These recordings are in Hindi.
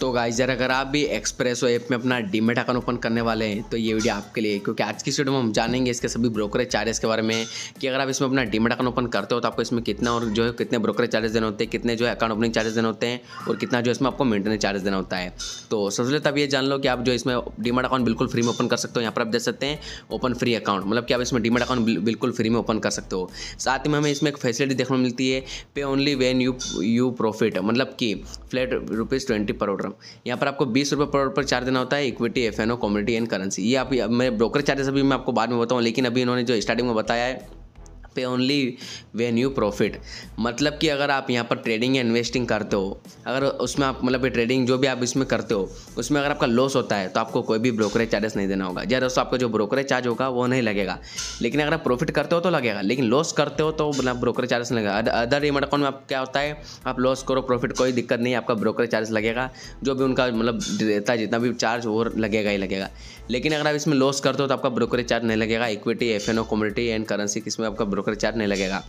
तो गाइज़र अगर आप भी एक्सप्रेस ऐप में अपना डीमेट अकाउंट ओपन करने वाले हैं तो ये वीडियो आपके लिए क्योंकि आज की वीडियो में हम जानेंगे इसके सभी ब्रोकरेज चार्जेस के बारे में कि अगर आप इसमें अपना डीमेट अकाउंट ओपन करते हो तो आपको इसमें कितना और जो है कितने ब्रोकरेज चार्जेस देने होते हैं कितने जो है अकाउंट ओपनिंग चार्जेस देने होते हैं और कितना जो इसमें आपको मेंटेनेंस चार्जेस देना होता है तो सबसे पहले तब तो ये जान लो कि आप जो इसमें डीमेट अकाउंट बिल्कुल फ्री में ओपन कर सकते हो यहाँ पर आप देख सकते हैं ओपन फ्री अकाउंट मतलब कि आप इसमें डीमेट अकाउंट बिल्कुल फ्री में ओपन कर सकते हो साथ ही में हमें इसमें एक फैसिलिटी देखने को मिलती है pay only when you you profit मतलब कि फ्लैट रुपीज़ ट्वेंटी पर ऑर्डर रहा हूँ यहाँ पर आपको बीस रुपये पर पर चार्ज देना होता है equity F N O community and currency ये आप मेरे ब्रोकर चार्जेस अभी मैं आपको बाद में बताऊँ लेकिन अभी इन्होंने जो स्टार्टिंग में बताया है pay only when you profit मतलब कि अगर आप यहाँ पर ट्रेडिंग या इन्वेस्टिंग करते हो अगर उसमें आप मतलब ट्रेडिंग जो भी आप इसमें करते हो उसमें अगर आपका लॉस होता है तो आपको कोई भी ब्रोकरेज चार्जेस नहीं देना होगा या दोस्तों आपका जो ब्रोकरेज चार्ज होगा वो नहीं लगेगा लेकिन अगर आप प्रॉफिट करते हो तो लगेगा लेकिन लॉस करते हो तो मतलब ब्रोकरेज चार्जेस लगेगा अदर डीमेट अकाउंट में आप क्या होता है आप लॉस करो प्रॉफिट कोई दिक्कत नहीं आपका ब्रोकरेज चार्ज लगेगा जो भी उनका मतलब रहता है जितना भी चार्ज वो लगेगा ही लगेगा लेकिन अगर आप इसमें लॉस करते हो तो आपका ब्रोकरेज चार्ज नहीं लगेगा equity F N O community and currency किसमें आपका ब्रोकरेज होकर चरने लगेगा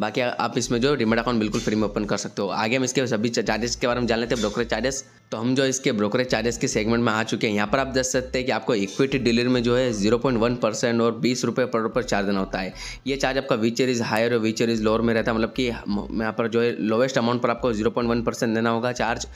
बाकी आप इसमें जो डिमेट अकाउंट बिल्कुल फ्री में ओपन कर सकते हो आगे हम इसके सभी चार्जेस के बारे में जान लेते हैं ब्रोकरेज चार्जेस तो हम जो इसके ब्रोकरेज चार्जेस के सेगमेंट में आ चुके हैं यहाँ पर आप देख सकते हैं कि आपको इक्विटी डीलर में जो है जीरो पॉइंट वन परसेंट और बीस रुपये पर रुपये चार्ज देना होता है ये चार्ज आपका वीचर इज़ हायर और वीचर इज़ लोअर में रहता है मतलब कि यहाँ पर जो है लोवेस्ट अमाउंट पर आपको जीरो पॉइंट वन परसेंट देना होगा चार्ज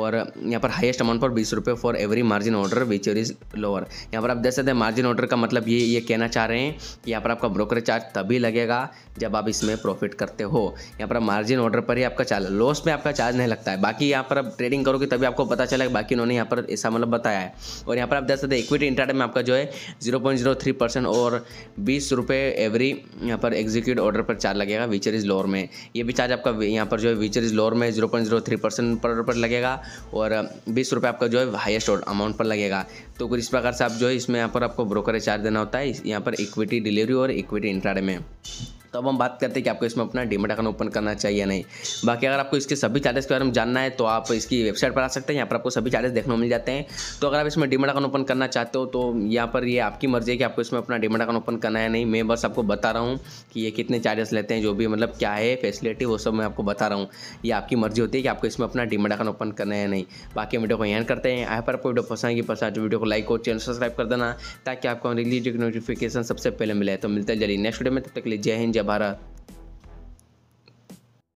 और यहाँ पर हाइस्ट अमाउंट पर बीस रुपये for every margin order whichever is lower यहाँ पर आप देख सकते हैं मार्जिन ऑर्डर का मतलब ये ये कहना चाह रहे हैं कि यहाँ पर आपका ब्रोकरेज चार्ज तभी लगेगा जब आप इसमें प्रॉफिट प्रॉफिट करते हो यहाँ पर मार्जिन ऑर्डर पर ही आपका चार्ज लॉस में आपका चार्ज नहीं लगता है बाकी यहाँ पर आप ट्रेडिंग करोगे तभी आपको पता चलेगा बाकी उन्होंने यहाँ पर ऐसा मतलब बताया है और यहाँ पर आप देख सकते हैं इक्विटी इंटरडे में आपका जो है zero point zero three percent और बीस रुपये एवरी यहाँ पर एग्जीक्यूट ऑर्डर पर चार्ज लगेगा वीचर इज लोअर में ये भी चार्ज आपका यहाँ पर जो है वीचर इज लोअर में zero point zero three percent पर ऑर्डर पर लगेगा और बीस रुपये आपका जो है हाइस्ट अमाउंट पर लगेगा तो कुछ इस प्रकार से आप जो है इसमें यहाँ पर आपको ब्रोकरेज चार्ज देना होता है यहाँ पर इक्विटी डिलीवरी और इक्विटी इंट्राडे में तो अब हम बात करते हैं कि आपको इसमें अपना डीमेट अकाउंट ओपन करना चाहिए या नहीं बाकी अगर आपको इसके सभी चार्जेस के बारे में जानना है तो आप इसकी वेबसाइट पर आ सकते हैं यहाँ पर आपको सभी चार्जेस देखने को मिल जाते हैं तो अगर आप इसमें डीमेट अकाउंट ओपन करना चाहते हो तो यहाँ पर ये आपकी मर्जी है कि आपको इसमें अपना डीमेट अकाउंट ओपन करना है नहीं मैं बस आपको बता रहा हूँ कि ये कितने चार्जेस लेते हैं जो भी मतलब क्या है फैसिलिटी वो सब मैं आपको बता रहा हूँ ये आपकी मर्जी होती है कि आपको इसमें अपना डीमेट अकाउंट ओपन करना है नहीं बाकी वीडियो को यहाँ करते हैं यहाँ पर आपको वीडियो पसंद आएगी पसंद तो वीडियो को लाइक और चैनल सब्सक्राइब कर देना ताकि आपको रिलीज नोटिफिकेशन सबसे पहले मिले तो मिलते जल्दी नेक्स्ट वीडियो में तब तक लीजिए जय हिंद बारह